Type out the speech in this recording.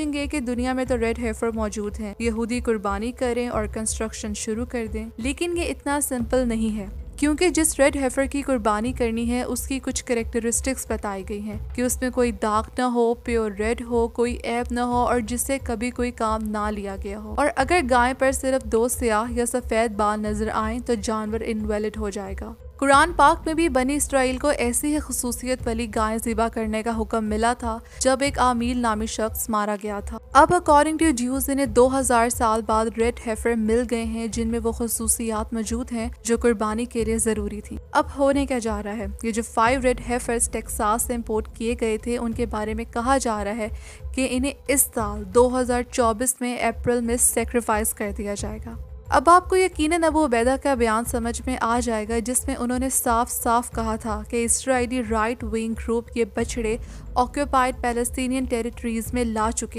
सोचेंगे कि दुनिया में तो रेड हेफर मौजूद हैं यहूदी कुर्बानी करें और कंस्ट्रक्शन शुरू कर दें लेकिन ये इतना सिंपल नहीं है क्योंकि जिस रेड हेफर की कुर्बानी करनी है उसकी कुछ करेक्टरिस्टिक्स बताई गई हैं कि उसमें कोई दाग ना हो प्योर रेड हो कोई ऐप ना हो और जिससे कभी कोई काम ना लिया गया हो और अगर गाय पर सिर्फ दो स्याह या सफ़ेद बाल नजर आए तो जानवर इनवेलिड हो जाएगा कुरान पाक में भी बनी इसराइल को ऐसी ही खसूसियत वाली गाय जिबा करने का हुक्म मिला था जब एक आमिर नामी शख्स मारा गया था अब अकॉर्डिंग टू ज्यूज इन्हें दो हजार साल बाद रेड हेफर मिल गए हैं जिनमें वो खसूसियात मौजूद हैं जो कुर्बानी के लिए जरूरी थी अब होने क्या जा रहा है ये जो फाइव रेड हेफर टेक्सास से इम्पोर्ट किए गए थे उनके बारे में कहा जा रहा है कि इन्हें इस साल 2024 में अप्रैल में सेक्रीफाइस कर दिया जाएगा अब आपको यकीन अबू उबैदा का बयान समझ में आ जाएगा जिसमें उन्होंने साफ साफ कहा था कि इसराइली राइट विंग ग्रुप ये बछड़े ऑक्यूपाइड पैलेस्तीनियन टेरिटरीज़ में ला चुके